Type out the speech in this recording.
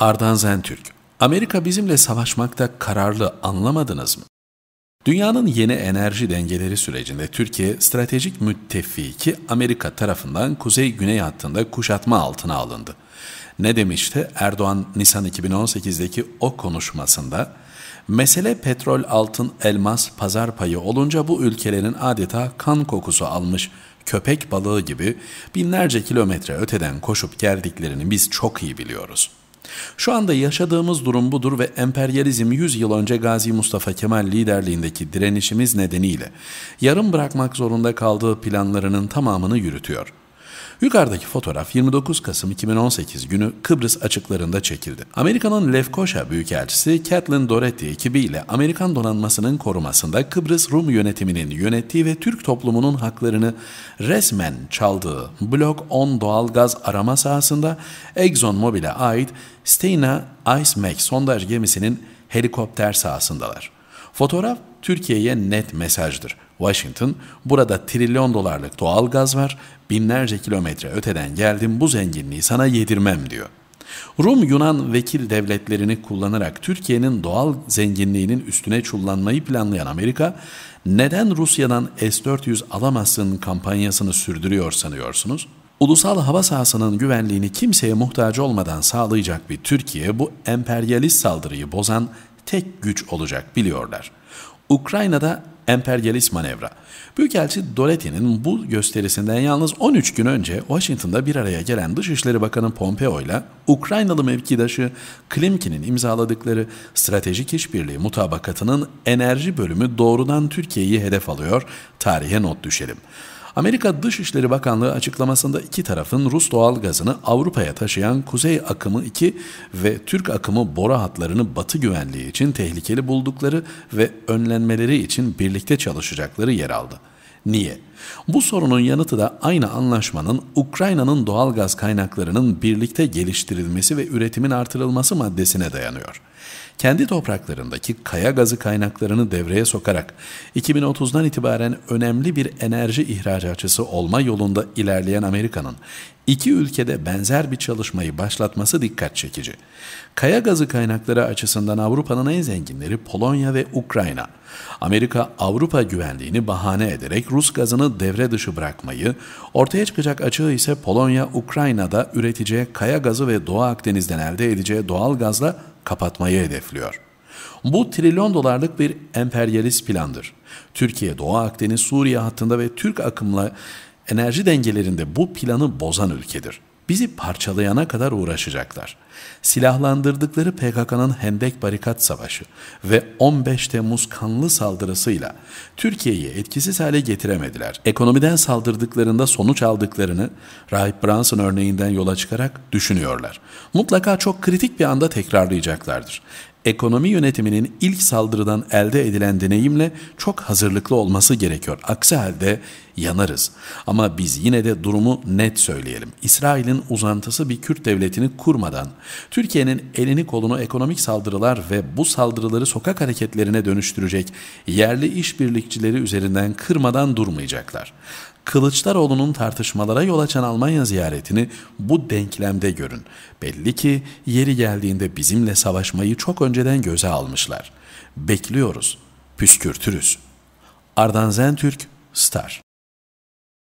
Ardan Zentürk, Amerika bizimle savaşmakta kararlı anlamadınız mı? Dünyanın yeni enerji dengeleri sürecinde Türkiye, stratejik müttefiki Amerika tarafından kuzey-güney hattında kuşatma altına alındı. Ne demişti Erdoğan Nisan 2018'deki o konuşmasında? Mesele petrol, altın, elmas, pazar payı olunca bu ülkelerin adeta kan kokusu almış köpek balığı gibi binlerce kilometre öteden koşup geldiklerini biz çok iyi biliyoruz.'' Şu anda yaşadığımız durum budur ve emperyalizm 100 yıl önce Gazi Mustafa Kemal liderliğindeki direnişimiz nedeniyle yarım bırakmak zorunda kaldığı planlarının tamamını yürütüyor. Yukarıdaki fotoğraf 29 Kasım 2018 günü Kıbrıs açıklarında çekildi. Amerika'nın Lefkoşa Büyükelçisi Kathleen Doretti ekibiyle Amerikan donanmasının korumasında Kıbrıs Rum yönetiminin yönettiği ve Türk toplumunun haklarını resmen çaldığı Blok 10 doğal gaz arama sahasında Exxon Mobil'e ait Stena Ice Mac sondaj gemisinin helikopter sahasındalar. Fotoğraf Türkiye'ye net mesajdır. Washington, burada trilyon dolarlık doğal gaz var, binlerce kilometre öteden geldim bu zenginliği sana yedirmem diyor. Rum Yunan vekil devletlerini kullanarak Türkiye'nin doğal zenginliğinin üstüne çullanmayı planlayan Amerika, neden Rusya'dan S-400 alamazsın kampanyasını sürdürüyor sanıyorsunuz? Ulusal hava sahasının güvenliğini kimseye muhtaç olmadan sağlayacak bir Türkiye bu emperyalist saldırıyı bozan tek güç olacak biliyorlar. Ukrayna'da emperyalist manevra. Büyükelçi Doletti'nin bu gösterisinden yalnız 13 gün önce Washington'da bir araya gelen Dışişleri Bakanı Pompeo ile Ukraynalı mevkidaşı Klimkin'in imzaladıkları stratejik işbirliği mutabakatının enerji bölümü doğrudan Türkiye'yi hedef alıyor. Tarihe not düşelim. Amerika Dışişleri Bakanlığı açıklamasında iki tarafın Rus doğal gazını Avrupa'ya taşıyan Kuzey Akımı 2 ve Türk Akımı boru hatlarını Batı güvenliği için tehlikeli buldukları ve önlenmeleri için birlikte çalışacakları yer aldı. Niye? Bu sorunun yanıtı da aynı anlaşmanın Ukrayna'nın doğal gaz kaynaklarının birlikte geliştirilmesi ve üretimin artırılması maddesine dayanıyor. Kendi topraklarındaki kaya gazı kaynaklarını devreye sokarak 2030'dan itibaren önemli bir enerji ihracatçısı olma yolunda ilerleyen Amerika'nın iki ülkede benzer bir çalışmayı başlatması dikkat çekici. Kaya gazı kaynakları açısından Avrupa'nın en zenginleri Polonya ve Ukrayna. Amerika Avrupa güvenliğini bahane ederek Rus gazını devre dışı bırakmayı, ortaya çıkacak açığı ise Polonya Ukrayna'da üreteceği kaya gazı ve Doğu Akdeniz'den elde edeceği doğal gazla kapatmayı hedefliyor. Bu trilyon dolarlık bir emperyalist plandır. Türkiye, Doğu Akdeniz, Suriye hattında ve Türk akımla enerji dengelerinde bu planı bozan ülkedir. Bizi parçalayana kadar uğraşacaklar. Silahlandırdıkları PKK'nın Hendek Barikat Savaşı ve 15 Temmuz kanlı saldırısıyla Türkiye'yi etkisiz hale getiremediler. Ekonomiden saldırdıklarında sonuç aldıklarını Rahip Brunson örneğinden yola çıkarak düşünüyorlar. Mutlaka çok kritik bir anda tekrarlayacaklardır ekonomi yönetiminin ilk saldırıdan elde edilen deneyimle çok hazırlıklı olması gerekiyor. Aksi halde yanarız. Ama biz yine de durumu net söyleyelim. İsrail'in uzantısı bir Kürt devletini kurmadan Türkiye'nin elini kolunu ekonomik saldırılar ve bu saldırıları sokak hareketlerine dönüştürecek yerli işbirlikçileri üzerinden kırmadan durmayacaklar. Kılıçdaroğlu'nun tartışmalara yol açan Almanya ziyaretini bu denklemde görün. Belli ki yeri geldiğinde bizimle savaşmayı çok önceden göze almışlar. Bekliyoruz, püskürtürüz. Ardan Zentürk, Star